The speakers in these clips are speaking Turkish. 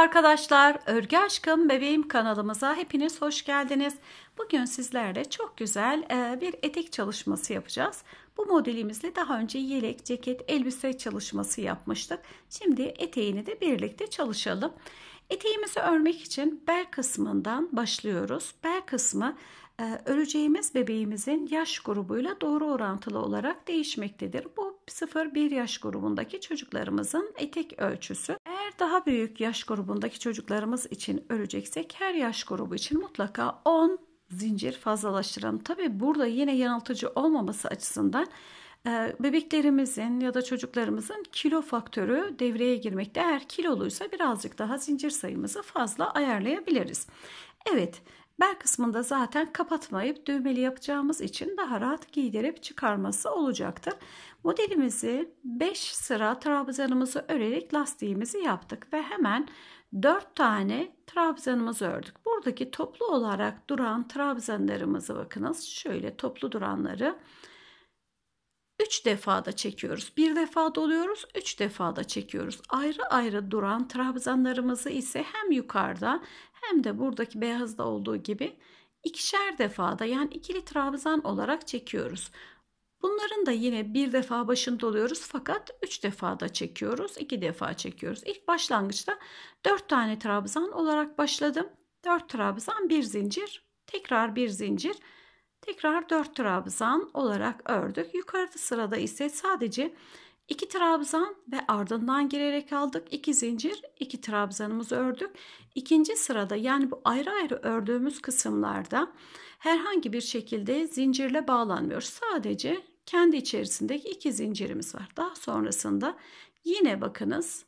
arkadaşlar, Örgü Aşkım Bebeğim kanalımıza hepiniz hoş geldiniz. Bugün sizlerle çok güzel e, bir etek çalışması yapacağız. Bu modelimizle daha önce yelek, ceket, elbise çalışması yapmıştık. Şimdi eteğini de birlikte çalışalım. Eteğimizi örmek için bel kısmından başlıyoruz. Bel kısmı ee, öleceğimiz bebeğimizin yaş grubuyla doğru orantılı olarak değişmektedir. Bu 0-1 yaş grubundaki çocuklarımızın etek ölçüsü. Eğer daha büyük yaş grubundaki çocuklarımız için öleceksek her yaş grubu için mutlaka 10 zincir fazlalaştıralım. Tabi burada yine yanıltıcı olmaması açısından e, bebeklerimizin ya da çocuklarımızın kilo faktörü devreye girmekte. Eğer kiloluysa birazcık daha zincir sayımızı fazla ayarlayabiliriz. Evet, Bel kısmında zaten kapatmayıp düğmeli yapacağımız için daha rahat giydirip çıkarması olacaktır. Modelimizi 5 sıra trabzanımızı örerek lastiğimizi yaptık ve hemen 4 tane trabzanımızı ördük. Buradaki toplu olarak duran trabzanlarımızı bakınız şöyle toplu duranları 3 defada çekiyoruz. 1 defa doluyoruz, 3 defada çekiyoruz. Ayrı ayrı duran trabzanlarımızı ise hem yukarıda hem de buradaki beyazda olduğu gibi ikişer defada yani ikili trabzan olarak çekiyoruz. Bunların da yine bir defa başını doluyoruz fakat 3 defada çekiyoruz, 2 defa çekiyoruz. İlk başlangıçta 4 tane trabzan olarak başladım. 4 trabzan, 1 zincir, tekrar 1 zincir, tekrar 4 trabzan olarak ördük. Yukarıda sırada ise sadece 2 trabzan ve ardından girerek aldık. 2 zincir, 2 trabzanımızı ördük. İkinci sırada yani bu ayrı ayrı ördüğümüz kısımlarda herhangi bir şekilde zincirle bağlanmıyor. Sadece kendi içerisindeki 2 zincirimiz var. Daha sonrasında yine bakınız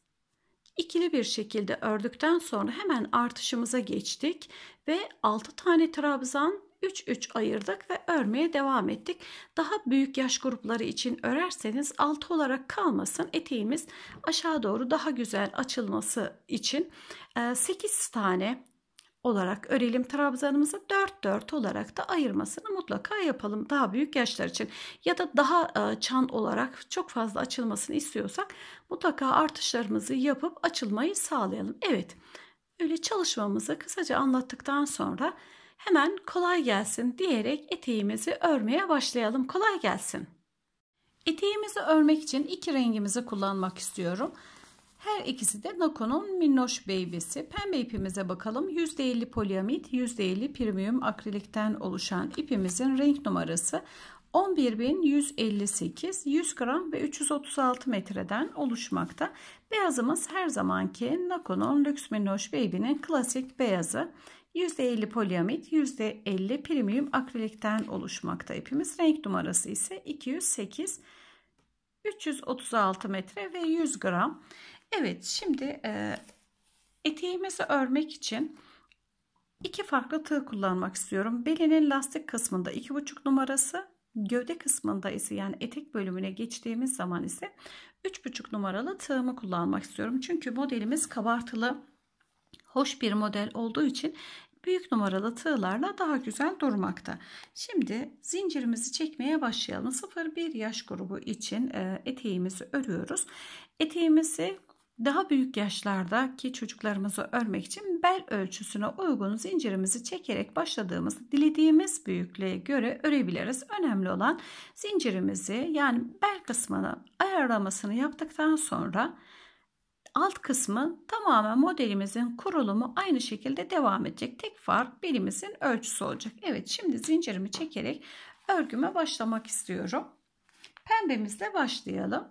ikili bir şekilde ördükten sonra hemen artışımıza geçtik ve 6 tane trabzan 3-3 ayırdık ve örmeye devam ettik. Daha büyük yaş grupları için örerseniz 6 olarak kalmasın. Eteğimiz aşağı doğru daha güzel açılması için 8 tane olarak örelim trabzanımızı 4-4 olarak da ayırmasını mutlaka yapalım daha büyük yaşlar için ya da daha çan olarak çok fazla açılmasını istiyorsak mutlaka artışlarımızı yapıp açılmayı sağlayalım. Evet öyle çalışmamızı kısaca anlattıktan sonra Hemen kolay gelsin diyerek eteğimizi örmeye başlayalım. Kolay gelsin. Eteğimizi örmek için iki rengimizi kullanmak istiyorum. Her ikisi de Nako'nun Minnoş Baby'si. Pembe ipimize bakalım. %50 poliamit, %50 premium akrilikten oluşan ipimizin renk numarası 11158, 100 gram ve 336 metreden oluşmakta. Beyazımız her zamanki Nako'nun Lux Minnoş Baby'nin klasik beyazı. %50 poliamit, %50 premium akrilikten oluşmakta ipimiz. Renk numarası ise 208, 336 metre ve 100 gram. Evet şimdi e, eteğimizi örmek için iki farklı tığ kullanmak istiyorum. Belinin lastik kısmında 2,5 numarası, gövde kısmında ise yani etek bölümüne geçtiğimiz zaman ise 3,5 numaralı tığımı kullanmak istiyorum. Çünkü modelimiz kabartılı hoş bir model olduğu için büyük numaralı tığlarla daha güzel durmakta. Şimdi zincirimizi çekmeye başlayalım. 0-1 yaş grubu için e, eteğimizi örüyoruz. Eteğimizi daha büyük yaşlardaki çocuklarımızı örmek için bel ölçüsüne uygun zincirimizi çekerek başladığımız dilediğimiz büyüklüğe göre örebiliriz. Önemli olan zincirimizi yani bel kısmını ayarlamasını yaptıktan sonra alt kısmı tamamen modelimizin kurulumu aynı şekilde devam edecek. Tek fark birimizin ölçüsü olacak. Evet şimdi zincirimi çekerek örgüme başlamak istiyorum. Pembemizle başlayalım.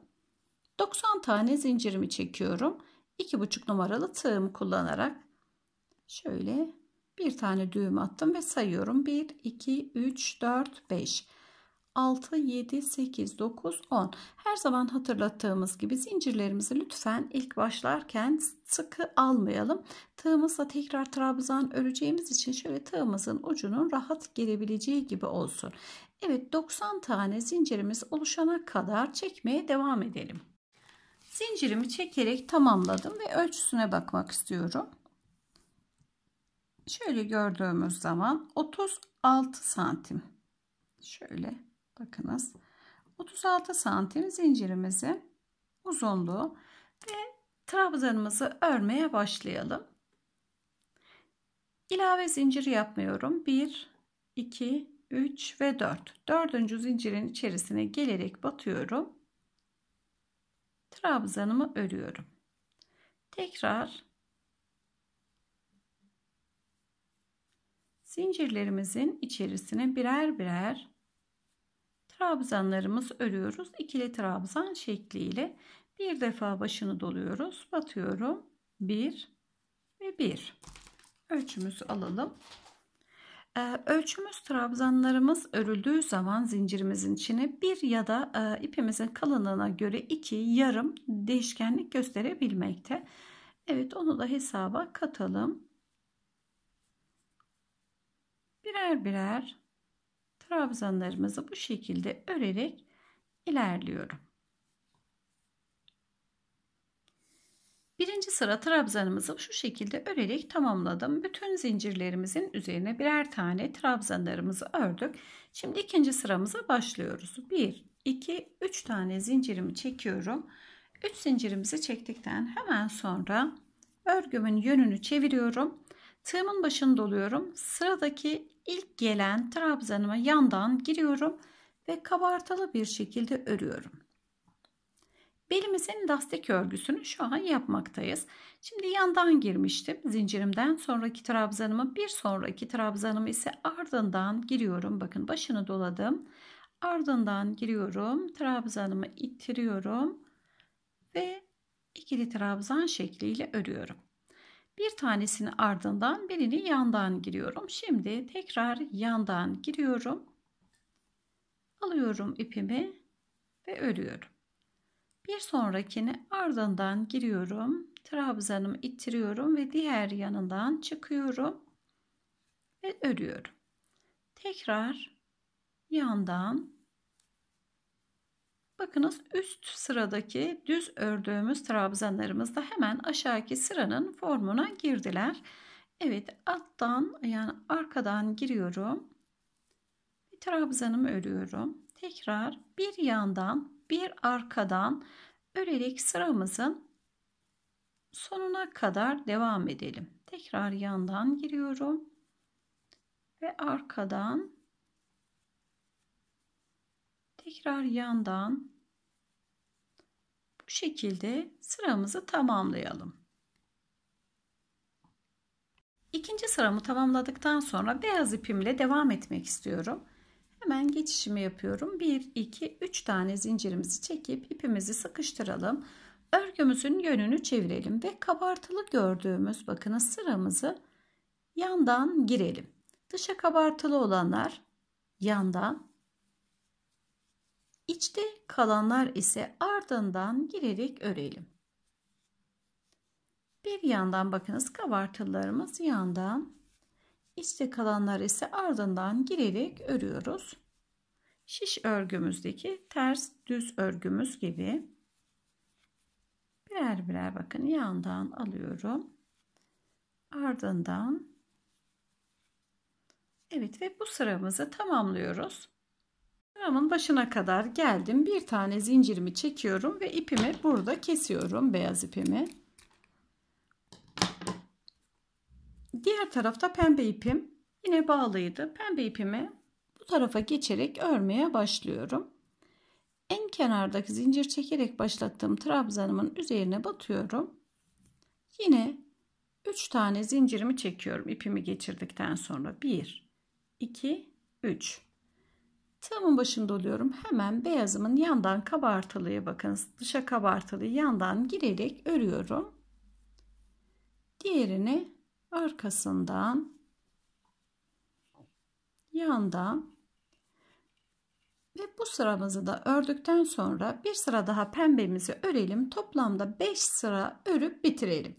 90 tane zincirimi çekiyorum. 2,5 numaralı tığımı kullanarak şöyle bir tane düğüm attım ve sayıyorum. 1, 2, 3, 4, 5. 6, 7, 8, 9, 10. Her zaman hatırlattığımız gibi zincirlerimizi lütfen ilk başlarken sıkı almayalım. Tığımızla tekrar trabzan öreceğimiz için şöyle tığımızın ucunun rahat gelebileceği gibi olsun. Evet 90 tane zincirimiz oluşana kadar çekmeye devam edelim. Zincirimi çekerek tamamladım ve ölçüsüne bakmak istiyorum. Şöyle gördüğümüz zaman 36 santim. Şöyle Bakınız 36 santim zincirimizi uzunluğu ve trabzanımızı örmeye başlayalım. İlave zincir yapmıyorum. 1, 2, 3 ve 4. Dördüncü zincirin içerisine gelerek batıyorum. Trabzanımı örüyorum. Tekrar zincirlerimizin içerisine birer birer Trabzanlarımız örüyoruz. İkili trabzan şekliyle bir defa başını doluyoruz. Batıyorum. bir ve bir. Ölçümüzü alalım. Ee, ölçümüz trabzanlarımız örüldüğü zaman zincirimizin içine bir ya da e, ipimizin kalınlığına göre iki yarım değişkenlik gösterebilmekte. Evet onu da hesaba katalım. Birer birer trabzanlarımızı bu şekilde örerek ilerliyorum. Birinci sıra trabzanımızı şu şekilde örerek tamamladım. Bütün zincirlerimizin üzerine birer tane trabzanlarımızı ördük. Şimdi ikinci sıramıza başlıyoruz. 1, 2, 3 tane zincirimi çekiyorum. 3 zincirimizi çektikten hemen sonra örgümün yönünü çeviriyorum. Tığımın başını doluyorum. Sıradaki ilk gelen trabzanıma yandan giriyorum ve kabartılı bir şekilde örüyorum. Belimizin lastik örgüsünü şu an yapmaktayız. Şimdi yandan girmiştim. Zincirimden sonraki trabzanımı bir sonraki trabzanımı ise ardından giriyorum. Bakın başını doladım. Ardından giriyorum. Trabzanımı ittiriyorum. Ve ikili trabzan şekliyle örüyorum. Bir tanesini ardından birini yandan giriyorum. Şimdi tekrar yandan giriyorum. Alıyorum ipimi ve örüyorum. Bir sonrakini ardından giriyorum. Trabzanımı ittiriyorum ve diğer yanından çıkıyorum ve örüyorum. Tekrar yandan Bakınız üst sıradaki düz ördüğümüz trabzanlarımız da hemen aşağıki sıranın formuna girdiler. Evet alttan yani arkadan giriyorum. Bir trabzanımı örüyorum. Tekrar bir yandan bir arkadan örerek sıramızın sonuna kadar devam edelim. Tekrar yandan giriyorum ve arkadan Tekrar yandan bu şekilde sıramızı tamamlayalım. İkinci sıramı tamamladıktan sonra beyaz ipimle devam etmek istiyorum. Hemen geçişimi yapıyorum. 1, 2, 3 tane zincirimizi çekip ipimizi sıkıştıralım. Örgümüzün yönünü çevirelim ve kabartılı gördüğümüz bakınız sıramızı yandan girelim. Dışa kabartılı olanlar yandan içte kalanlar ise ardından girerek örelim. Bir yandan bakınız kabartılarımız yandan içte kalanlar ise ardından girerek örüyoruz. Şiş örgümüzdeki ters düz örgümüz gibi birer birer bakın yandan alıyorum. Ardından Evet ve bu sıramızı tamamlıyoruz. Sıramın başına kadar geldim. Bir tane zincirimi çekiyorum ve ipimi burada kesiyorum. Beyaz ipimi. Diğer tarafta pembe ipim yine bağlıydı. Pembe ipimi bu tarafa geçerek örmeye başlıyorum. En kenardaki zincir çekerek başlattığım trabzanımın üzerine batıyorum. Yine 3 tane zincirimi çekiyorum ipimi geçirdikten sonra. 1, 2, 3. Tığımın başında oluyorum. Hemen beyazımın yandan kabartılıyı bakınız. Dışa kabartılıyı yandan girerek örüyorum. Diğerini arkasından yandan ve bu sıramızı da ördükten sonra bir sıra daha pembemizi örelim. Toplamda 5 sıra örüp bitirelim.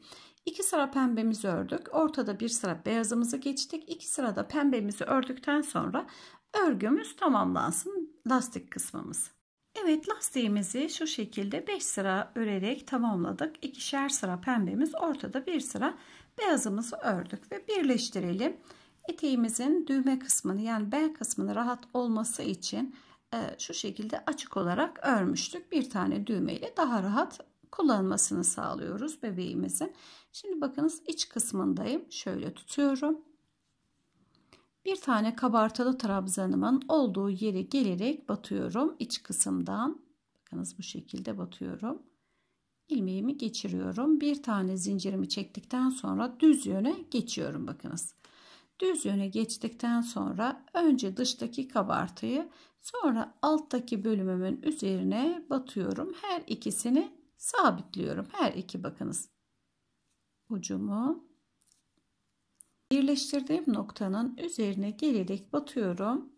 2 sıra pembemizi ördük. Ortada bir sıra beyazımızı geçtik. 2 sıra da pembemizi ördükten sonra örgümüz tamamlansın lastik kısmımız. Evet lastiğimizi şu şekilde 5 sıra örerek tamamladık. İkişer sıra pembemiz ortada bir sıra beyazımızı ördük ve birleştirelim. Eteğimizin düğme kısmını yani bel kısmını rahat olması için e, şu şekilde açık olarak örmüştük. Bir tane düğme ile daha rahat kullanmasını sağlıyoruz bebeğimizin. Şimdi bakınız iç kısmındayım. Şöyle tutuyorum bir tane kabartalı trabzanımın olduğu yere gelerek batıyorum iç kısımdan. Bakınız bu şekilde batıyorum. Ilmeğimi geçiriyorum. Bir tane zincirimi çektikten sonra düz yöne geçiyorum bakınız. Düz yöne geçtikten sonra önce dıştaki kabartıyı sonra alttaki bölümümün üzerine batıyorum. Her ikisini sabitliyorum. Her iki bakınız. Ucumu Birleştirdiğim noktanın üzerine gelerek batıyorum.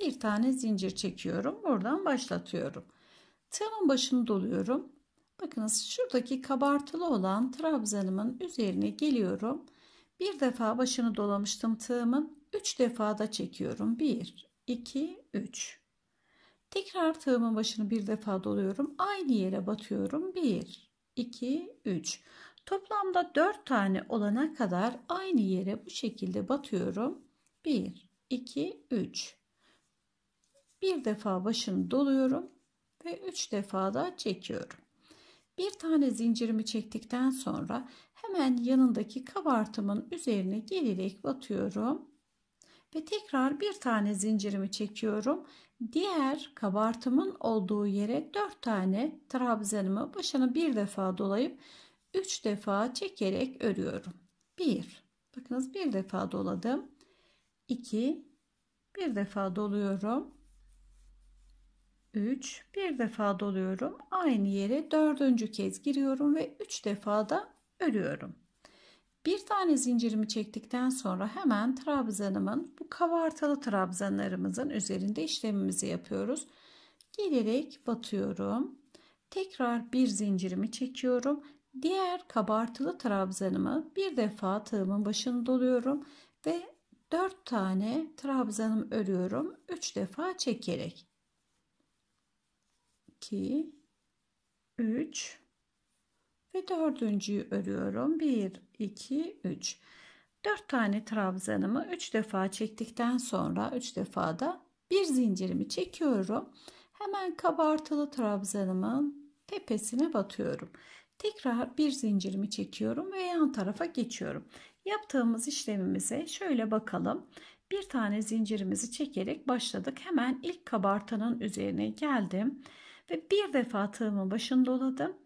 Bir tane zincir çekiyorum. Buradan başlatıyorum. Tığımın başını doluyorum. Bakınız şuradaki kabartılı olan trabzanımın üzerine geliyorum. Bir defa başını dolamıştım tığımın. Üç defa da çekiyorum. Bir, iki, üç. Tekrar tığımın başını bir defa doluyorum. Aynı yere batıyorum. Bir, iki, üç. Toplamda 4 tane olana kadar aynı yere bu şekilde batıyorum. 1, 2, 3. Bir defa başını doluyorum ve 3 defa da çekiyorum. Bir tane zincirimi çektikten sonra hemen yanındaki kabartımın üzerine gelerek batıyorum. Ve tekrar bir tane zincirimi çekiyorum. Diğer kabartımın olduğu yere 4 tane trabzanımı başını bir defa dolayıp 3 defa çekerek örüyorum. 1 Bakınız bir defa doladım. 2 bir defa doluyorum. 3 bir defa doluyorum. Aynı yere dördüncü kez giriyorum ve 3 defa da örüyorum. Bir tane zincirimi çektikten sonra hemen trabzanımın bu kabartalı trabzanlarımızın üzerinde işlemimizi yapıyoruz. Gelerek batıyorum. Tekrar bir zincirimi çekiyorum Diğer kabartılı trabzanımı bir defa tığımın başını doluyorum ve 4 tane trabzanım örüyorum. 3 defa çekerek. 2 3 ve dördüncüyü örüyorum. 1 2 3 4 tane trabzanımı 3 defa çektikten sonra 3 defa da bir zincirimi çekiyorum. Hemen kabartılı trabzanımın tepesine batıyorum. Tekrar bir zincirimi çekiyorum ve yan tarafa geçiyorum. Yaptığımız işlemimize şöyle bakalım. Bir tane zincirimizi çekerek başladık. Hemen ilk kabartanın üzerine geldim ve bir defa tığımın başını doladım.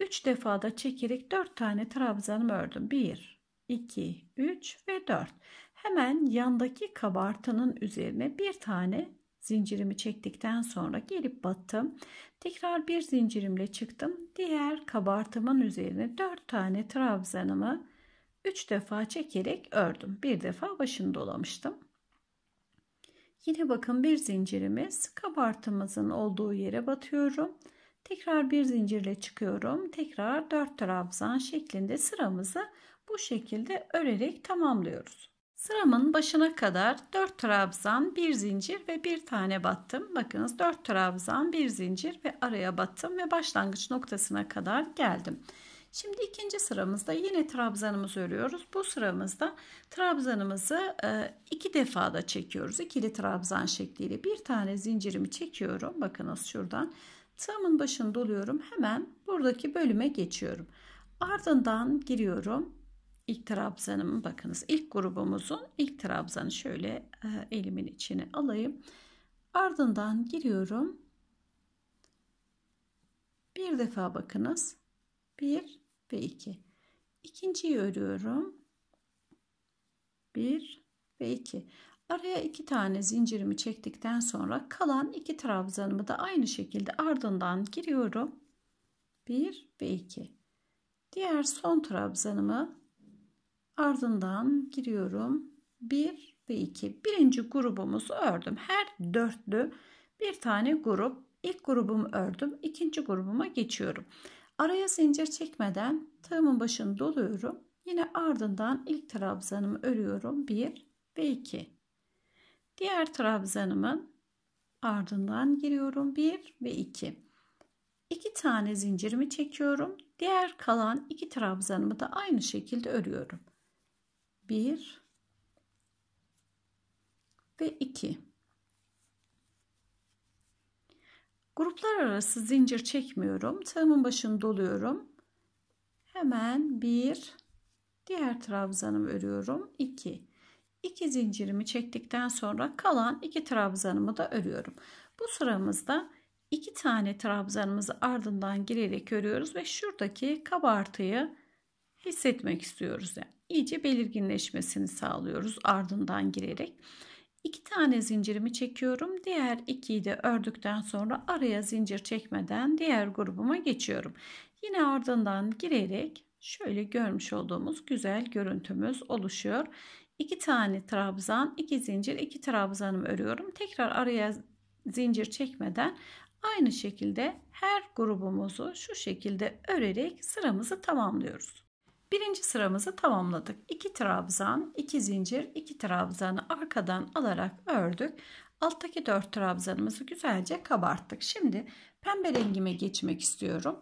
Üç defa da çekerek dört tane trabzanımı ördüm. Bir, iki, üç ve dört. Hemen yandaki kabartanın üzerine bir tane zincirimi çektikten sonra gelip battım. Tekrar bir zincirimle çıktım. Diğer kabartımın üzerine 4 tane trabzanımı 3 defa çekerek ördüm. Bir defa başını dolamıştım. Yine bakın bir zincirimiz kabartımızın olduğu yere batıyorum. Tekrar bir zincirle çıkıyorum. Tekrar 4 trabzan şeklinde sıramızı bu şekilde örerek tamamlıyoruz. Sıramın başına kadar 4 trabzan, 1 zincir ve 1 tane battım. Bakınız 4 trabzan, 1 zincir ve araya battım ve başlangıç noktasına kadar geldim. Şimdi ikinci sıramızda yine trabzanımızı örüyoruz. Bu sıramızda trabzanımızı e, iki defa da çekiyoruz. İkili trabzan şekliyle bir tane zincirimi çekiyorum. Bakınız şuradan. Tığımın başını doluyorum. Hemen buradaki bölüme geçiyorum. Ardından giriyorum ilk trabzanımın bakınız ilk grubumuzun ilk trabzanı şöyle e, elimin içine alayım. Ardından giriyorum. Bir defa bakınız. bir ve iki. İki. İkinciyi örüyorum. bir ve iki. Araya iki tane zincirimi çektikten sonra kalan iki trabzanımı da aynı şekilde ardından giriyorum. bir ve iki. Diğer son trabzanımı Ardından giriyorum. 1 ve 2. Birinci grubumuzu ördüm. Her dörtlü bir tane grup. İlk grubumu ördüm. ikinci grubuma geçiyorum. Araya zincir çekmeden tığımın başını doluyorum. Yine ardından ilk trabzanımı örüyorum. 1 ve 2. Diğer trabzanımın ardından giriyorum. 1 ve 2. 2 tane zincirimi çekiyorum. Diğer kalan iki trabzanımı da aynı şekilde örüyorum. 1 ve 2. Gruplar arası zincir çekmiyorum. Tığımın başını doluyorum. Hemen 1 diğer trabzanımı örüyorum. 2 2 zincirimi çektikten sonra kalan 2 trabzanımı da örüyorum. Bu sıramızda 2 tane trabzanımızı ardından girerek örüyoruz ve şuradaki kabartıyı hissetmek istiyoruz yani iyice belirginleşmesini sağlıyoruz ardından girerek. 2 tane zincirimi çekiyorum. Diğer 2'yi de ördükten sonra araya zincir çekmeden diğer grubuma geçiyorum. Yine ardından girerek şöyle görmüş olduğumuz güzel görüntümüz oluşuyor. 2 tane trabzan, 2 zincir, 2 trabzanım örüyorum. Tekrar araya zincir çekmeden aynı şekilde her grubumuzu şu şekilde örerek sıramızı tamamlıyoruz. Birinci sıramızı tamamladık. 2 trabzan, 2 zincir, 2 trabzanı arkadan alarak ördük. Alttaki 4 trabzanımızı güzelce kabarttık. Şimdi pembe rengime geçmek istiyorum.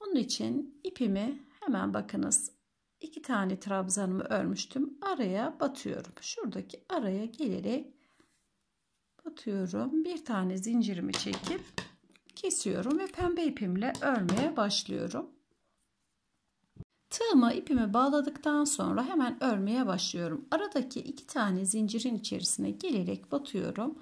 Onun için ipimi hemen bakınız. 2 tane trabzanımı örmüştüm. Araya batıyorum. Şuradaki araya gelerek batıyorum. Bir tane zincirimi çekip kesiyorum ve pembe ipimle örmeye başlıyorum. Tığımı ipimi bağladıktan sonra hemen örmeye başlıyorum. Aradaki iki tane zincirin içerisine gelerek batıyorum.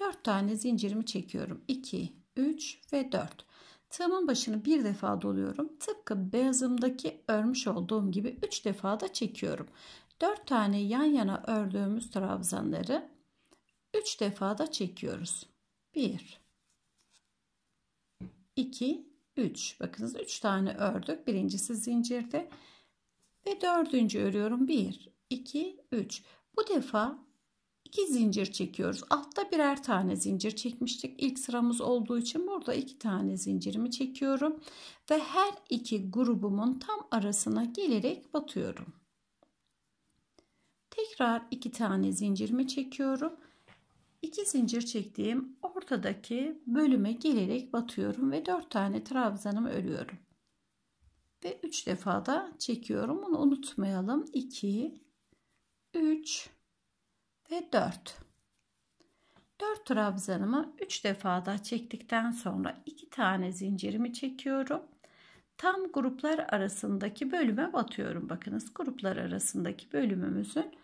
4 tane zincirimi çekiyorum. 2, 3 ve 4. Tığımın başını bir defa doluyorum. Tıpkı beyazımdaki örmüş olduğum gibi 3 defa da çekiyorum. 4 tane yan yana ördüğümüz trabzanları 3 defa da çekiyoruz. 1 2 3. Bakınız 3 tane ördük. Birincisi zincirde ve dördüncü örüyorum. 1, 2, 3. Bu defa 2 zincir çekiyoruz. Altta birer tane zincir çekmiştik. İlk sıramız olduğu için burada 2 tane zincirimi çekiyorum. Ve her iki grubumun tam arasına gelerek batıyorum. Tekrar 2 tane zincirimi çekiyorum 2 zincir çektiğim ortadaki bölüme gelerek batıyorum ve 4 tane trabzanımı örüyorum. Ve 3 defa da çekiyorum. Bunu unutmayalım. 2 3 ve 4. 4 trabzanımı 3 defa da çektikten sonra 2 tane zincirimi çekiyorum. Tam gruplar arasındaki bölüme batıyorum. Bakınız gruplar arasındaki bölümümüzün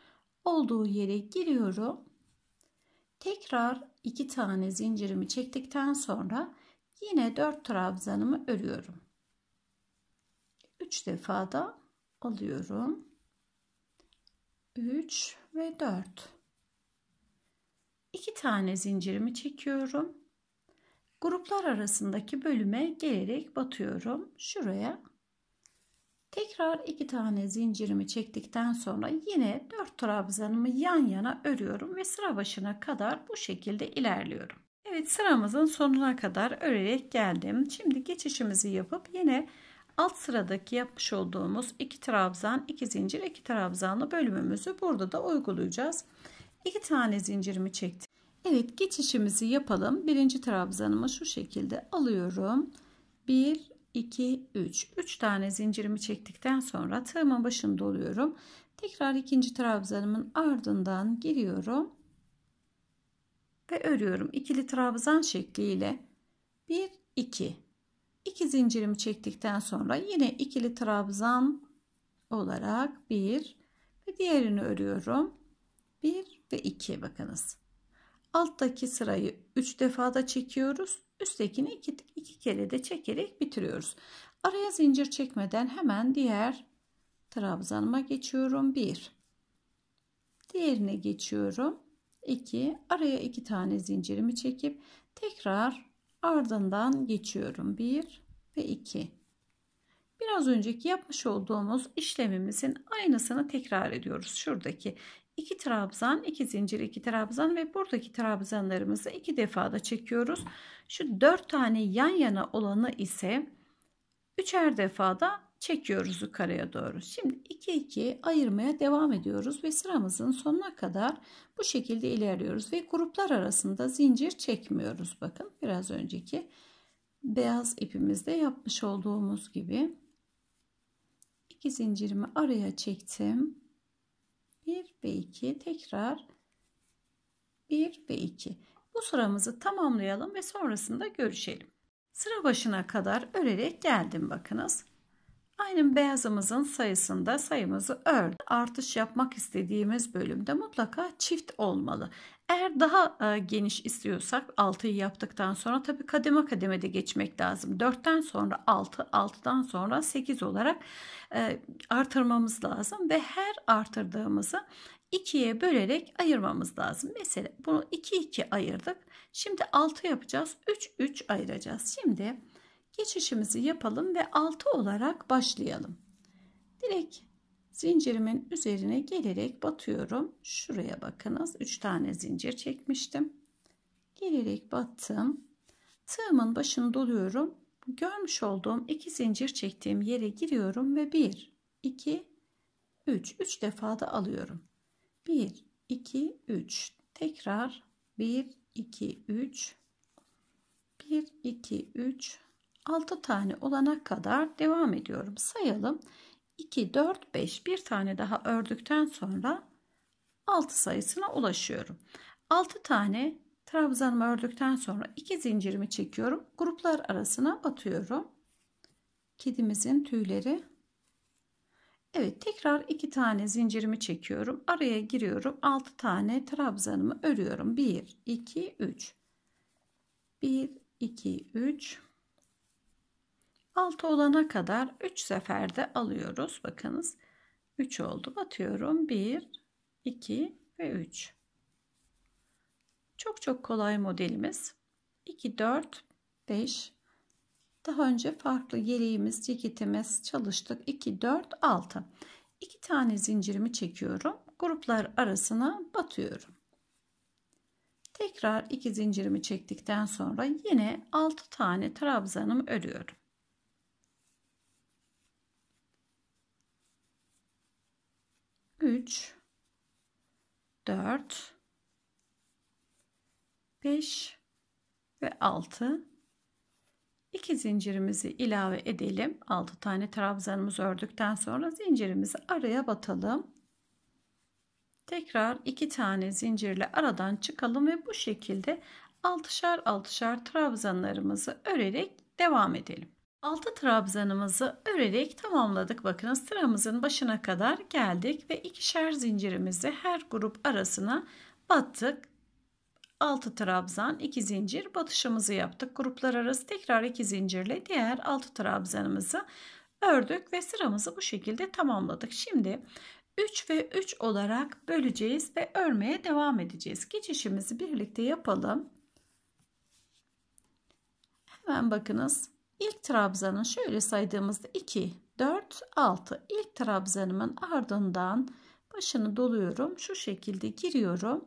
olduğu yere giriyorum Tekrar iki tane zincirimi çektikten sonra yine dört trabzanımı örüyorum. Üç defa da alıyorum. Üç ve dört. İki tane zincirimi çekiyorum gruplar arasındaki bölüme gelerek batıyorum şuraya Tekrar iki tane zincirimi çektikten sonra yine dört trabzanımı yan yana örüyorum ve sıra başına kadar bu şekilde ilerliyorum. Evet sıramızın sonuna kadar örerek geldim. Şimdi geçişimizi yapıp yine alt sıradaki yapmış olduğumuz iki trabzan, iki zincir, iki trabzanlı bölümümüzü burada da uygulayacağız. İki tane zincirimi çektim. Evet geçişimizi yapalım. Birinci trabzanımı şu şekilde alıyorum. Bir 2 3 3 tane zincirimi çektikten sonra tığımın başını doluyorum. tekrar ikinci trabzanımın ardından giriyorum ve örüyorum ikili trabzan şekliyle 1 2 2 zincirimi çektikten sonra yine ikili trabzan olarak 1 ve diğerini örüyorum 1 ve 2 bakınız alttaki sırayı 3 defada çekiyoruz Üsttekini iki, iki kere de çekerek bitiriyoruz. Araya zincir çekmeden hemen diğer trabzanıma geçiyorum. 1. Diğerine geçiyorum. 2. Araya 2 tane zincirimi çekip tekrar ardından geçiyorum. 1 ve 2. Biraz önceki yapmış olduğumuz işlemimizin aynısını tekrar ediyoruz. Şuradaki 2 trabzan, 2 zincir, 2 trabzan ve buradaki trabzanlarımızı iki defa da çekiyoruz. Şu 4 tane yan yana olanı ise üçer defa da çekiyoruz yukarıya doğru. Şimdi 2 2 ayırmaya devam ediyoruz ve sıramızın sonuna kadar bu şekilde ilerliyoruz ve gruplar arasında zincir çekmiyoruz. Bakın biraz önceki beyaz ipimizde yapmış olduğumuz gibi iki zincirimi araya çektim 1 ve 2 tekrar 1 ve 2. Bu sıramızı tamamlayalım ve sonrasında görüşelim. Sıra başına kadar örerek geldim bakınız. Aynen beyazımızın sayısında sayımızı ördük. Artış yapmak istediğimiz bölümde mutlaka çift olmalı. Eğer daha e, geniş istiyorsak 6'yı yaptıktan sonra tabi kademe kademe de geçmek lazım. 4'ten sonra 6, 6'dan sonra 8 olarak e, artırmamız lazım ve her artırdığımızı 2'ye bölerek ayırmamız lazım. Mesela bunu 2 2 ayırdık. Şimdi 6 yapacağız. 3 3 ayıracağız. Şimdi geçişimizi yapalım ve 6 olarak başlayalım. Direkt zincirimin üzerine gelerek batıyorum. Şuraya bakınız 3 tane zincir çekmiştim. Gelerek battım. Tığımın başını doluyorum. Görmüş olduğum 2 zincir çektiğim yere giriyorum ve 1, 2, 3. 3 defa da alıyorum. 1, 2, 3. Tekrar 1, 2, 3. 1, 2, 3. 6 tane olana kadar devam ediyorum. Sayalım. 2, 4, 5 bir tane daha ördükten sonra 6 sayısına ulaşıyorum. 6 tane trabzanımı ördükten sonra 2 zincirimi çekiyorum. Gruplar arasına batıyorum. Kedimizin tüyleri. Evet tekrar 2 tane zincirimi çekiyorum. Araya giriyorum. 6 tane trabzanımı örüyorum. 1, 2, 3. 1, 2, 3. 6 olana kadar 3 seferde alıyoruz. Bakınız 3 oldu. Batıyorum. 1, 2 ve 3. Çok çok kolay modelimiz. 2, 4, 5. Daha önce farklı yeleğimiz, ceketimiz çalıştık. 2, 4, 6. 2 tane zincirimi çekiyorum. Gruplar arasına batıyorum. Tekrar 2 zincirimi çektikten sonra yine 6 tane trabzanımı örüyorum. 3 4 5 ve 6 2 zincirimizi ilave edelim. 6 tane trabzanımızı ördükten sonra zincirimizi araya batalım. Tekrar 2 tane zincirle aradan çıkalım ve bu şekilde altışar altışar trabzanlarımızı örerek devam edelim. 6 trabzanımızı örerek tamamladık. Bakın sıramızın başına kadar geldik ve ikişer zincirimizi her grup arasına battık. 6 trabzan 2 zincir batışımızı yaptık. Gruplar arası tekrar 2 zincirle diğer 6 trabzanımızı ördük ve sıramızı bu şekilde tamamladık. Şimdi 3 ve 3 olarak böleceğiz ve örmeye devam edeceğiz. Geçişimizi birlikte yapalım. Hemen bakınız İlk trabzanın şöyle saydığımızda 2, 4, 6. İlk trabzanımın ardından başını doluyorum. Şu şekilde giriyorum.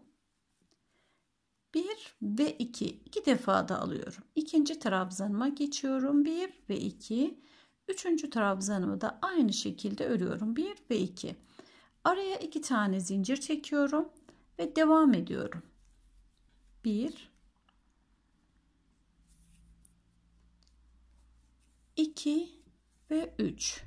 1 ve 2. iki defa da alıyorum. İkinci trabzanıma geçiyorum. 1 ve 2. Üçüncü trabzanımı da aynı şekilde örüyorum. 1 ve 2. Araya iki tane zincir çekiyorum ve devam ediyorum. 1 2 ve 3.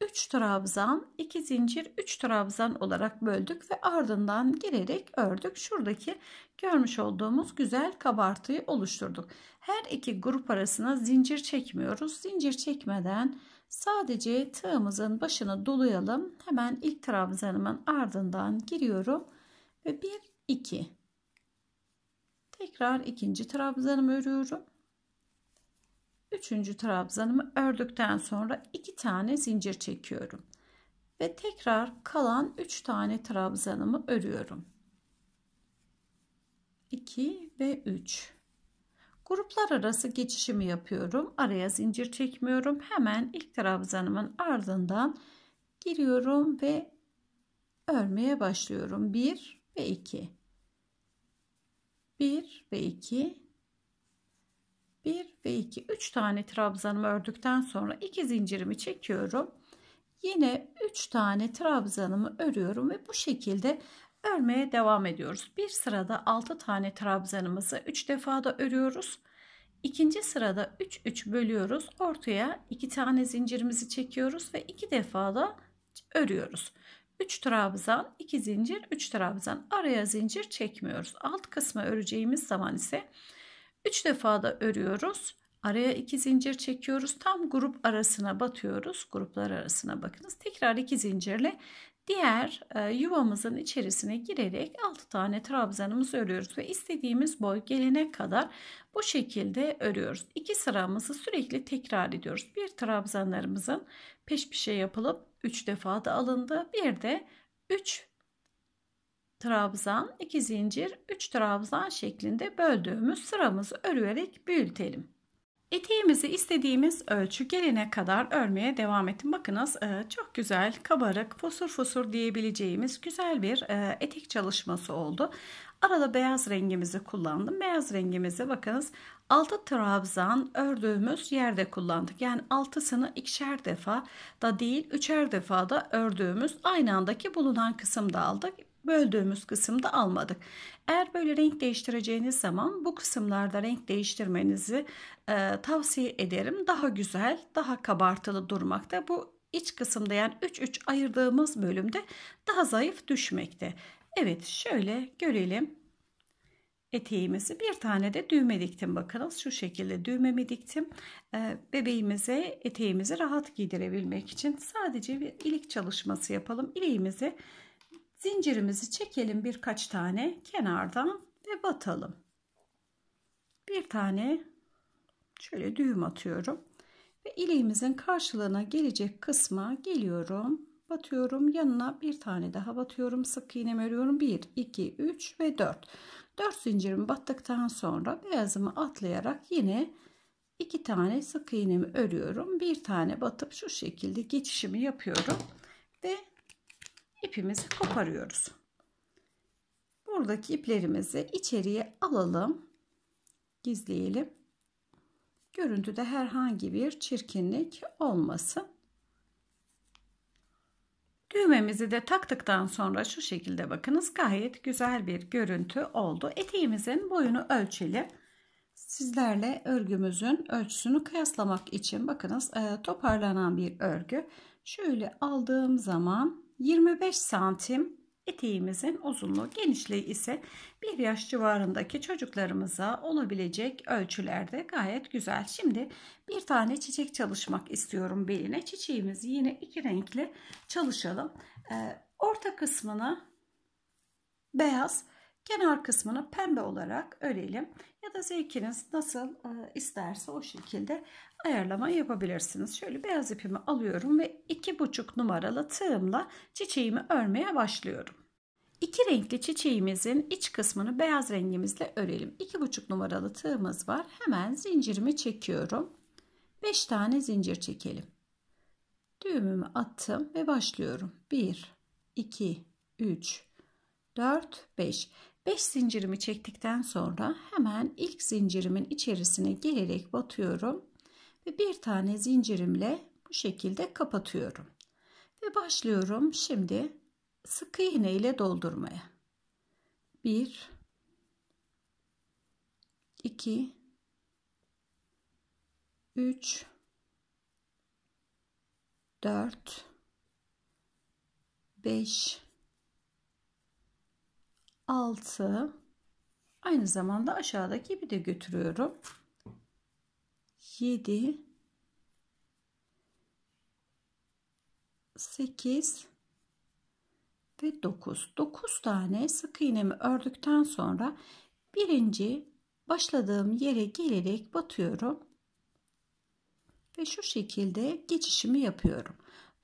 3 trabzan, 2 zincir, 3 trabzan olarak böldük ve ardından girerek ördük. Şuradaki görmüş olduğumuz güzel kabartıyı oluşturduk. Her iki grup arasına zincir çekmiyoruz. Zincir çekmeden sadece tığımızın başını dolayalım. Hemen ilk trabzanımın ardından giriyorum ve 1 2 tekrar ikinci trabzanımı örüyorum. Üçüncü trabzanımı ördükten sonra iki tane zincir çekiyorum. Ve tekrar kalan üç tane trabzanımı örüyorum. 2 ve 3. Gruplar arası geçişimi yapıyorum. Araya zincir çekmiyorum. Hemen ilk trabzanımın ardından giriyorum ve örmeye başlıyorum. 1 ve 2. 1 ve 2 1 ve 2 3 tane trabzanımı ördükten sonra iki zincirimi çekiyorum. Yine 3 tane trabzanımı örüyorum ve bu şekilde örmeye devam ediyoruz. Bir sırada 6 tane trabzanımızı 3 defada örüyoruz. İkinci sırada 3 3 bölüyoruz. Ortaya 2 tane zincirimizi çekiyoruz ve 2 da örüyoruz. 3 trabzan, 2 zincir, 3 trabzan. Araya zincir çekmiyoruz. Alt kısmı öreceğimiz zaman ise 3 defa da örüyoruz. Araya 2 zincir çekiyoruz. Tam grup arasına batıyoruz. Gruplar arasına bakınız. Tekrar 2 zincirle diğer e, yuvamızın içerisine girerek 6 tane trabzanımızı örüyoruz ve istediğimiz boy gelene kadar bu şekilde örüyoruz. 2 sıramızı sürekli tekrar ediyoruz. Bir trabzanlarımızın peş peşe yapılıp 3 defa da alındı. Bir de 3 trabzan, 2 zincir, 3 trabzan şeklinde böldüğümüz sıramızı örüverek büyütelim. Eteğimizi istediğimiz ölçü gelene kadar örmeye devam edin. Bakınız e, çok güzel kabarık fosur fosur diyebileceğimiz güzel bir e, etek çalışması oldu. Arada beyaz rengimizi kullandım. Beyaz rengimizi bakınız 6 trabzan ördüğümüz yerde kullandık. Yani 6'sını ikişer defa da değil 3'er defa da ördüğümüz aynı andaki bulunan kısımda aldık böldüğümüz kısımda almadık. Eğer böyle renk değiştireceğiniz zaman bu kısımlarda renk değiştirmenizi e, tavsiye ederim. Daha güzel, daha kabartılı durmakta. Bu iç kısımda yani 3-3 ayırdığımız bölümde daha zayıf düşmekte. Evet şöyle görelim eteğimizi bir tane de düğme diktim bakınız şu şekilde düğmemi diktim e, bebeğimize eteğimizi rahat giydirebilmek için sadece bir ilik çalışması yapalım ileğimizi Zincirimizi çekelim birkaç tane kenardan ve batalım. Bir tane şöyle düğüm atıyorum ve iliğimizin karşılığına gelecek kısma geliyorum. Batıyorum yanına bir tane daha batıyorum sık iğnemi örüyorum 1 2 3 ve 4 4 zincirim battıktan sonra beyazımı atlayarak yine iki tane sık iğnemi örüyorum bir tane batıp şu şekilde geçişimi yapıyorum ve ipimizi koparıyoruz. Buradaki iplerimizi içeriye alalım. Gizleyelim. Görüntüde herhangi bir çirkinlik olmasın. Düğmemizi de taktıktan sonra şu şekilde bakınız gayet güzel bir görüntü oldu. Eteğimizin boyunu ölçelim. Sizlerle örgümüzün ölçüsünü kıyaslamak için bakınız e, toparlanan bir örgü. Şöyle aldığım zaman 25 santim eteğimizin uzunluğu genişliği ise 1 yaş civarındaki çocuklarımıza olabilecek ölçülerde gayet güzel. Şimdi bir tane çiçek çalışmak istiyorum beline. Çiçeğimizi yine iki renkli çalışalım. Ee, orta kısmını beyaz, kenar kısmını pembe olarak örelim. Ya da zevkiniz nasıl e, isterse o şekilde ayarlama yapabilirsiniz. Şöyle beyaz ipimi alıyorum ve iki buçuk numaralı tığımla çiçeğimi örmeye başlıyorum. İki renkli çiçeğimizin iç kısmını beyaz rengimizle örelim. İki buçuk numaralı tığımız var. Hemen zincirimi çekiyorum. Beş tane zincir çekelim. Düğümümü attım ve başlıyorum. Bir, iki, üç, dört, beş. 5 zincirimi çektikten sonra hemen ilk zincirimin içerisine gelerek batıyorum ve bir tane zincirimle bu şekilde kapatıyorum. Ve başlıyorum şimdi sık iğne ile doldurmaya. 1 2 3 4 5 6 aynı zamanda aşağıdaki bir de götürüyorum. 7 8 ve 9. 9 tane sık iğnemi ördükten sonra birinci başladığım yere gelerek batıyorum. Ve şu şekilde geçişimi yapıyorum.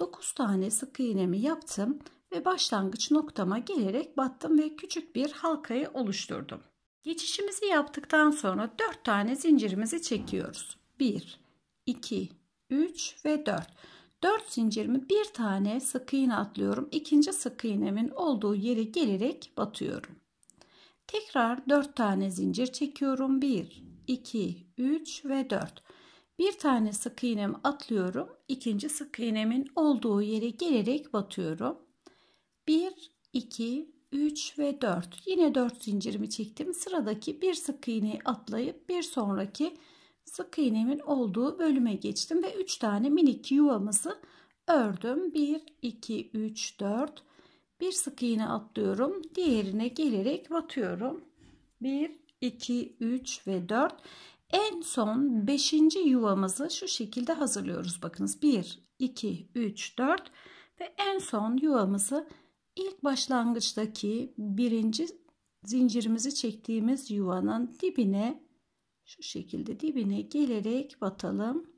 9 tane sık iğnemi yaptım ve başlangıç noktama gelerek battım ve küçük bir halkayı oluşturdum. Geçişimizi yaptıktan sonra 4 tane zincirimizi çekiyoruz. 1, 2, 3 ve 4. 4 zincirimi bir tane sık iğne atlıyorum. İkinci sık iğnemin olduğu yere gelerek batıyorum. Tekrar 4 tane zincir çekiyorum. 1, 2, 3 ve 4. Bir tane sık iğnemi atlıyorum. İkinci sık iğnemin olduğu yere gelerek batıyorum. 1, 2, 3 ve 4. Yine 4 zincirimi çektim. Sıradaki bir sık iğneyi atlayıp bir sonraki sık iğnemin olduğu bölüme geçtim ve 3 tane minik yuvamızı ördüm. 1 2 3 4 bir sık iğne atlıyorum. Diğerine gelerek batıyorum. 1 2 3 ve 4 en son 5. yuvamızı şu şekilde hazırlıyoruz. Bakınız 1 2 3 4 ve en son yuvamızı ilk başlangıçtaki birinci zincirimizi çektiğimiz yuvanın dibine şu şekilde dibine gelerek batalım.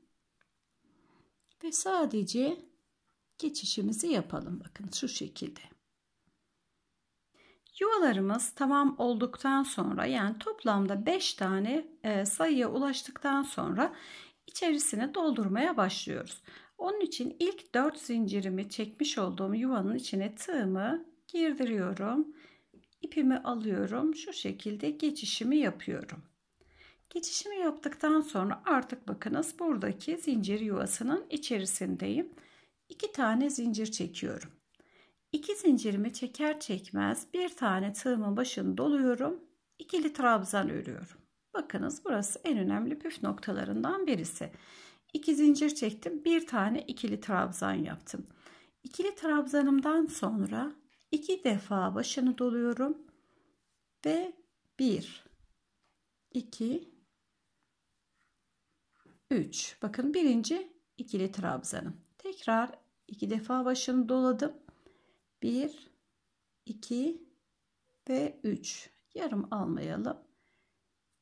Ve sadece geçişimizi yapalım. Bakın şu şekilde. Yuvalarımız tamam olduktan sonra yani toplamda 5 tane e, sayıya ulaştıktan sonra içerisine doldurmaya başlıyoruz. Onun için ilk 4 zincirimi çekmiş olduğum yuvanın içine tığımı girdiriyorum. ipimi alıyorum. Şu şekilde geçişimi yapıyorum. Geçişimi yaptıktan sonra artık bakınız buradaki zincir yuvasının içerisindeyim. İki tane zincir çekiyorum. İki zincirimi çeker çekmez bir tane tığımın başını doluyorum. İkili trabzan örüyorum. Bakınız burası en önemli püf noktalarından birisi. İki zincir çektim. Bir tane ikili trabzan yaptım. İkili trabzanımdan sonra iki defa başını doluyorum ve bir, iki, 3. Bakın birinci ikili trabzanım. Tekrar iki defa başını doladım. 1, 2 ve 3. Yarım almayalım.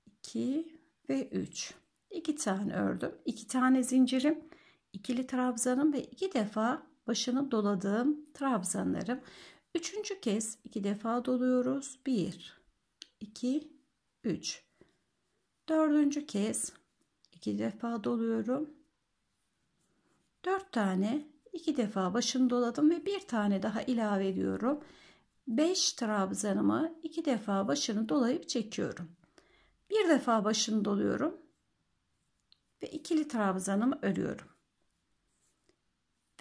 2 ve 3. 2 tane ördüm. 2 tane zincirim. ikili trabzanım ve iki defa başını doladığım trabzanlarım. Üçüncü kez iki defa doluyoruz. 1, 2, 3. Dördüncü kez 2 defa doluyorum. 4 tane 2 defa başını doladım ve bir tane daha ilave ediyorum. 5 trabzanımı 2 defa başını dolayıp çekiyorum. Bir defa başını doluyorum ve ikili trabzanımı örüyorum.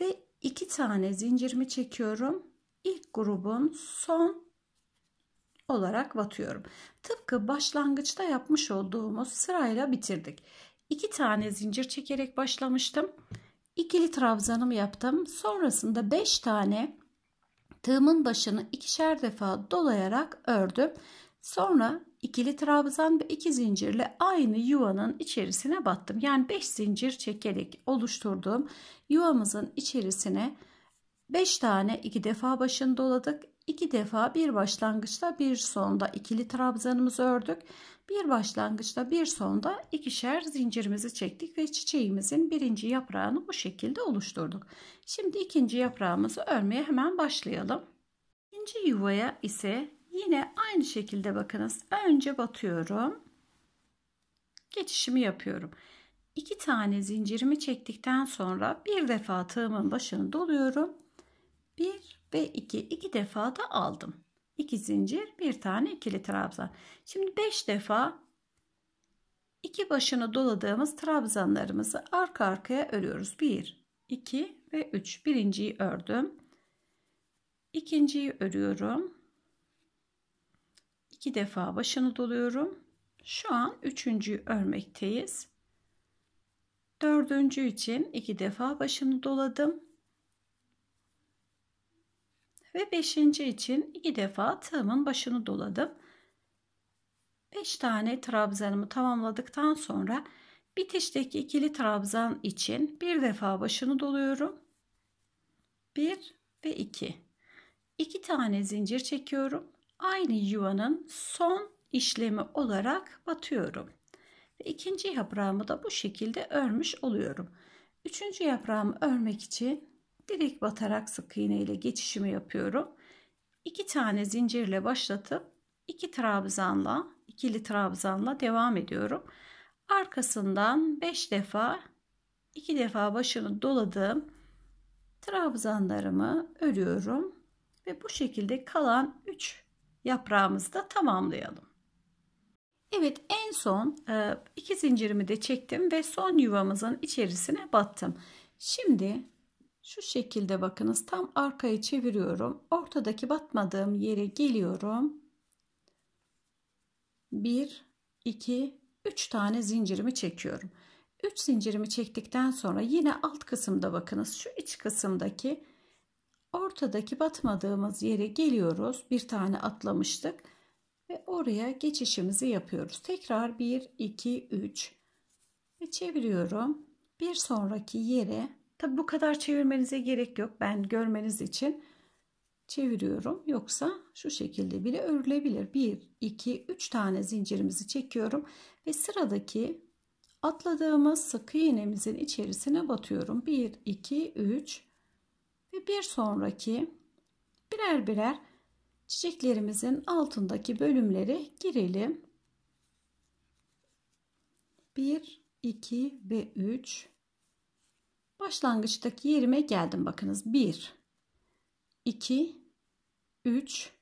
Ve 2 tane zincirimi çekiyorum. İlk grubun son olarak batıyorum. Tıpkı başlangıçta yapmış olduğumuz sırayla bitirdik. 2 tane zincir çekerek başlamıştım. İkili trabzanımı yaptım. Sonrasında 5 tane tığımın başını ikişer defa dolayarak ördüm. Sonra ikili trabzan ve iki zincirle aynı yuvanın içerisine battım. Yani 5 zincir çekerek oluşturduğum yuvamızın içerisine 5 tane iki defa başını doladık. 2 defa bir başlangıçta bir sonda ikili trabzanımızı ördük. Bir başlangıçta bir sonda ikişer zincirimizi çektik ve çiçeğimizin birinci yaprağını bu şekilde oluşturduk. Şimdi ikinci yaprağımızı örmeye hemen başlayalım. İkinci yuvaya ise yine aynı şekilde bakınız. Önce batıyorum. Geçişimi yapıyorum. İki tane zincirimi çektikten sonra bir defa tığımın başını doluyorum. Bir ve iki, iki defa da aldım. 2 zincir, bir tane ikili trabzan. Şimdi 5 defa iki başını doladığımız trabzanlarımızı arka arkaya örüyoruz. 1, 2 ve 3. Birinciyi ördüm. İkinciyi örüyorum. 2 iki defa başını doluyorum. Şu an üçüncüyü örmekteyiz. Dördüncü için iki defa başını doladım ve 5. için 2 defa tığımın başını doladım. 5 tane trabzanımı tamamladıktan sonra bitişteki ikili trabzan için bir defa başını doluyorum. 1 ve 2. 2 tane zincir çekiyorum. Aynı yuvanın son işlemi olarak batıyorum. Ve ikinci yaprağımı da bu şekilde örmüş oluyorum. Üçüncü yaprağımı örmek için Direk batarak sık iğne ile geçişimi yapıyorum. 2 tane zincirle başlatıp 2 trabzanla, ikili trabzanla devam ediyorum. Arkasından 5 defa, 2 defa başını doladığım trabzanlarımı örüyorum ve bu şekilde kalan 3 yaprağımızı da tamamlayalım. Evet en son e, iki zincirimi de çektim ve son yuvamızın içerisine battım. Şimdi şu şekilde bakınız tam arkayı çeviriyorum. Ortadaki batmadığım yere geliyorum. 1, 2, 3 tane zincirimi çekiyorum. 3 zincirimi çektikten sonra yine alt kısımda bakınız şu iç kısımdaki ortadaki batmadığımız yere geliyoruz. Bir tane atlamıştık ve oraya geçişimizi yapıyoruz. Tekrar 1 2 3 ve çeviriyorum. Bir sonraki yere Tabi bu kadar çevirmenize gerek yok. Ben görmeniz için çeviriyorum. Yoksa şu şekilde bile örülebilir. 1, 2, 3 tane zincirimizi çekiyorum. Ve sıradaki atladığımız sık iğnemizin içerisine batıyorum. 1, 2, 3 ve bir sonraki birer birer çiçeklerimizin altındaki bölümleri girelim. 1, 2 ve 3 Başlangıçtaki yerime geldim bakınız. 1, 2, 3,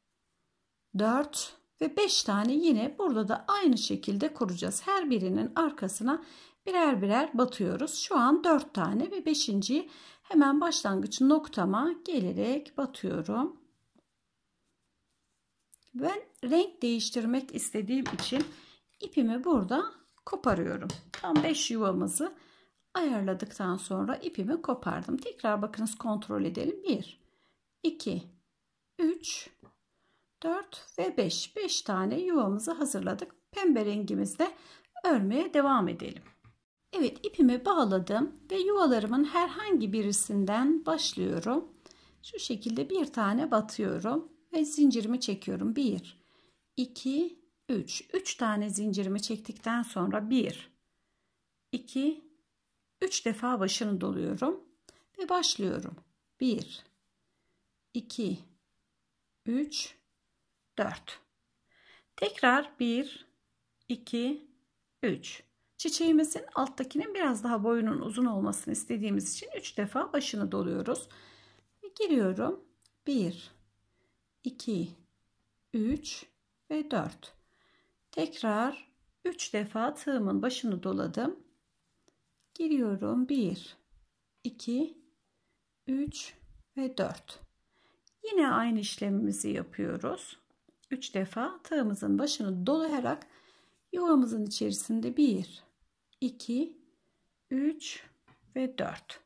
4 ve 5 tane yine burada da aynı şekilde kuracağız. Her birinin arkasına birer birer batıyoruz. Şu an 4 tane ve 5.yi hemen başlangıç noktama gelerek batıyorum. Ben renk değiştirmek istediğim için ipimi burada koparıyorum. Tam 5 yuvamızı Ayarladıktan sonra ipimi kopardım. Tekrar bakınız kontrol edelim. 1, 2, 3, 4 ve 5. 5 tane yuvamızı hazırladık. Pembe rengimizde örmeye devam edelim. Evet ipimi bağladım ve yuvalarımın herhangi birisinden başlıyorum. Şu şekilde bir tane batıyorum ve zincirimi çekiyorum. 1, 2, 3. 3 tane zincirimi çektikten sonra 1, 2, 3 defa başını doluyorum ve başlıyorum. 1 2 3 4 Tekrar 1 2 3 Çiçeğimizin alttakinin biraz daha boyunun uzun olmasını istediğimiz için 3 defa başını doluyoruz. Ve giriyorum. 1 2 3 ve 4 Tekrar 3 defa tığımın başını doladım giriyorum 1 2 3 ve 4 yine aynı işlemimizi yapıyoruz 3 defa tığımızın başını dolayarak yuvamızın içerisinde 1 2 3 ve 4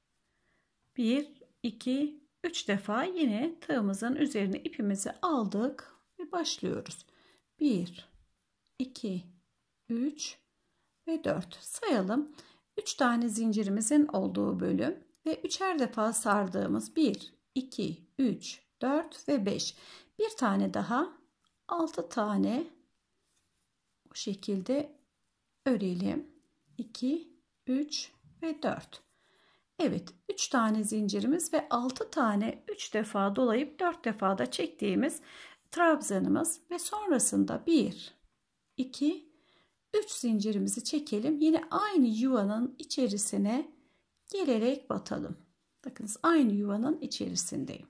1 2 3 defa yine tığımızın üzerine ipimizi aldık ve başlıyoruz 1 2 3 ve 4 sayalım 3 tane zincirimizin olduğu bölüm ve üçer defa sardığımız 1, 2, 3, 4 ve 5. Bir tane daha 6 tane bu şekilde örelim. 2, 3 ve 4. Evet 3 tane zincirimiz ve 6 tane 3 defa dolayıp 4 defa da çektiğimiz trabzanımız ve sonrasında 1, 2, 3 zincirimizi çekelim. Yine aynı yuvanın içerisine gelerek batalım. Bakınız aynı yuvanın içerisindeyim.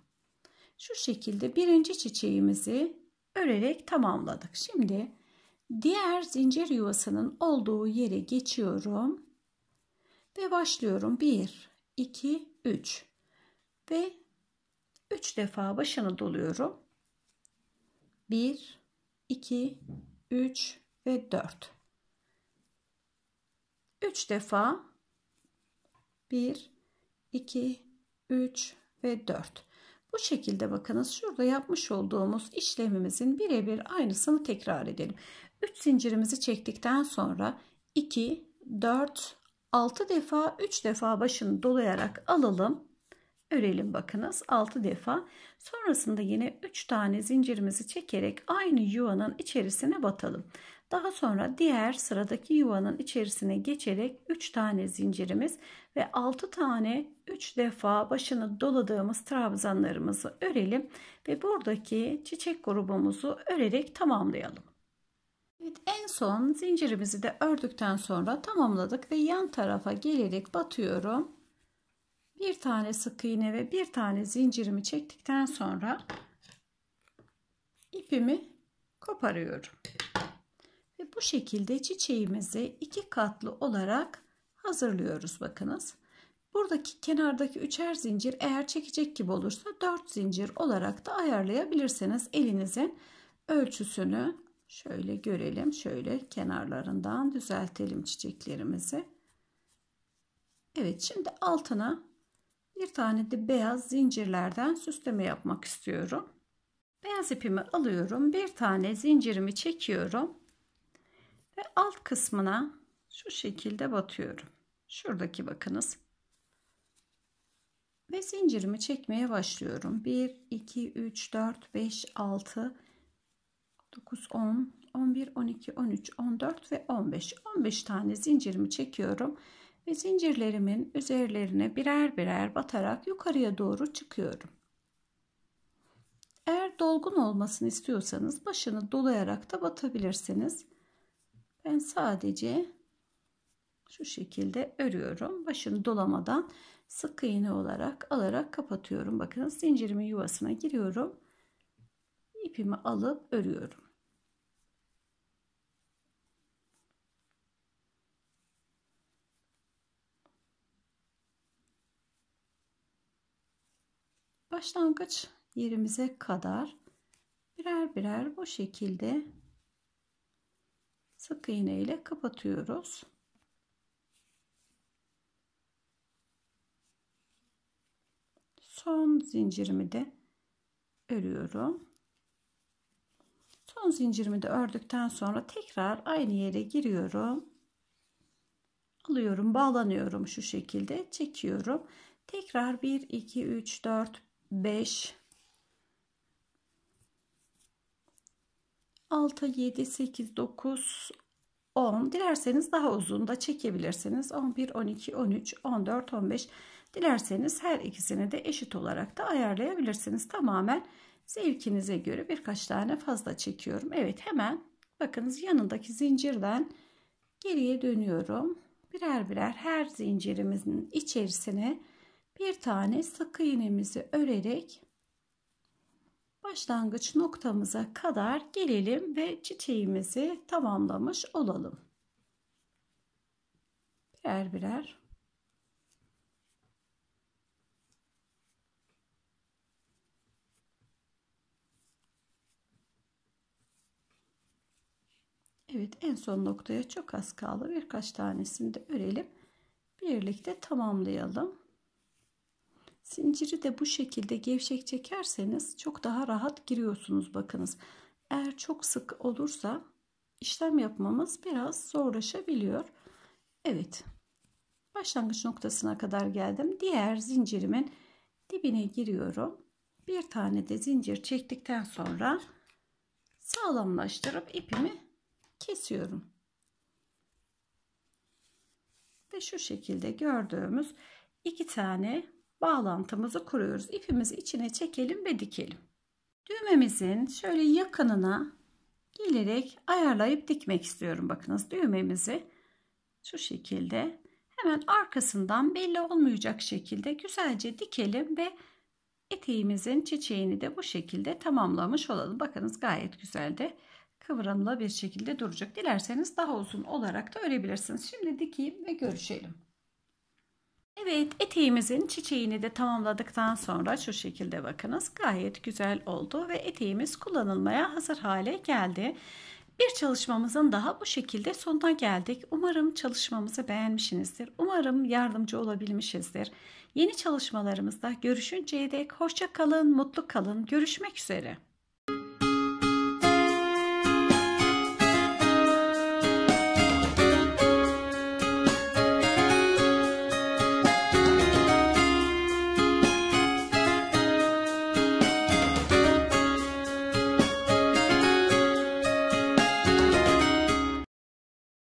Şu şekilde birinci çiçeğimizi örerek tamamladık. Şimdi diğer zincir yuvasının olduğu yere geçiyorum ve başlıyorum. 1, 2, 3 ve 3 defa başını doluyorum. 1, 2, 3 ve 4. 3 defa 1 2 3 ve 4 bu şekilde bakınız şurada yapmış olduğumuz işlemimizin birebir aynısını tekrar edelim 3 zincirimizi çektikten sonra 2 4 6 defa 3 defa başını dolayarak alalım örelim bakınız 6 defa sonrasında yine 3 tane zincirimizi çekerek aynı yuvanın içerisine batalım daha sonra diğer sıradaki yuvanın içerisine geçerek 3 tane zincirimiz ve 6 tane 3 defa başını doladığımız trabzanlarımızı örelim ve buradaki çiçek grubumuzu örerek tamamlayalım. Evet, en son zincirimizi de ördükten sonra tamamladık ve yan tarafa gelerek batıyorum. Bir tane sık iğne ve bir tane zincirimi çektikten sonra ipimi koparıyorum bu şekilde çiçeğimizi iki katlı olarak hazırlıyoruz bakınız. Buradaki kenardaki üçer zincir eğer çekecek gibi olursa dört zincir olarak da ayarlayabilirsiniz. Elinizin ölçüsünü şöyle görelim. Şöyle kenarlarından düzeltelim çiçeklerimizi. Evet şimdi altına bir tane de beyaz zincirlerden süsleme yapmak istiyorum. Beyaz ipimi alıyorum. Bir tane zincirimi çekiyorum. Ve alt kısmına şu şekilde batıyorum. Şuradaki bakınız. Ve zincirimi çekmeye başlıyorum. 1, 2, 3, 4, 5, 6, 9, 10, 11, 12, 13, 14 ve 15. 15 tane zincirimi çekiyorum. Ve zincirlerimin üzerlerine birer birer batarak yukarıya doğru çıkıyorum. Eğer dolgun olmasını istiyorsanız başını dolayarak da batabilirsiniz. Ben sadece şu şekilde örüyorum. Başını dolamadan sık iğne olarak alarak kapatıyorum. Bakın zincirimin yuvasına giriyorum. ipimi alıp örüyorum. Başlangıç yerimize kadar birer birer bu şekilde sık iğne ile kapatıyoruz. Son zincirimi de örüyorum. Son zincirimi de ördükten sonra tekrar aynı yere giriyorum. Alıyorum, bağlanıyorum şu şekilde, çekiyorum. Tekrar 1 2 3 4 5 6, 7, 8, 9, 10. Dilerseniz daha uzun da çekebilirsiniz. 11, 12, 13, 14, 15. Dilerseniz her ikisini de eşit olarak da ayarlayabilirsiniz. Tamamen zevkinize göre birkaç tane fazla çekiyorum. Evet hemen bakınız yanındaki zincirden geriye dönüyorum. Birer birer her zincirimizin içerisine bir tane sık iğnemizi örerek başlangıç noktamıza kadar gelelim ve çiçeğimizi tamamlamış olalım. Birer birer. Evet en son noktaya çok az kaldı. Birkaç tanesini de örelim. Birlikte tamamlayalım. Zinciri de bu şekilde gevşek çekerseniz çok daha rahat giriyorsunuz bakınız. Eğer çok sık olursa işlem yapmamız biraz zorlaşabiliyor. Evet başlangıç noktasına kadar geldim. Diğer zincirimin dibine giriyorum. Bir tane de zincir çektikten sonra sağlamlaştırıp ipimi kesiyorum. Ve şu şekilde gördüğümüz iki tane bağlantımızı kuruyoruz. İpimizi içine çekelim ve dikelim. Düğmemizin şöyle yakınına gelerek ayarlayıp dikmek istiyorum. Bakınız düğmemizi şu şekilde hemen arkasından belli olmayacak şekilde güzelce dikelim ve eteğimizin çiçeğini de bu şekilde tamamlamış olalım. Bakınız gayet güzel de kıvranıla bir şekilde duracak. Dilerseniz daha uzun olarak da örebilirsiniz. Şimdi dikeyim ve görüşelim. Evet eteğimizin çiçeğini de tamamladıktan sonra şu şekilde bakınız gayet güzel oldu ve eteğimiz kullanılmaya hazır hale geldi. Bir çalışmamızın daha bu şekilde sonuna geldik. Umarım çalışmamızı beğenmişsinizdir. Umarım yardımcı olabilmişizdir. Yeni çalışmalarımızda görüşünceye dek hoşça kalın, mutlu kalın. Görüşmek üzere.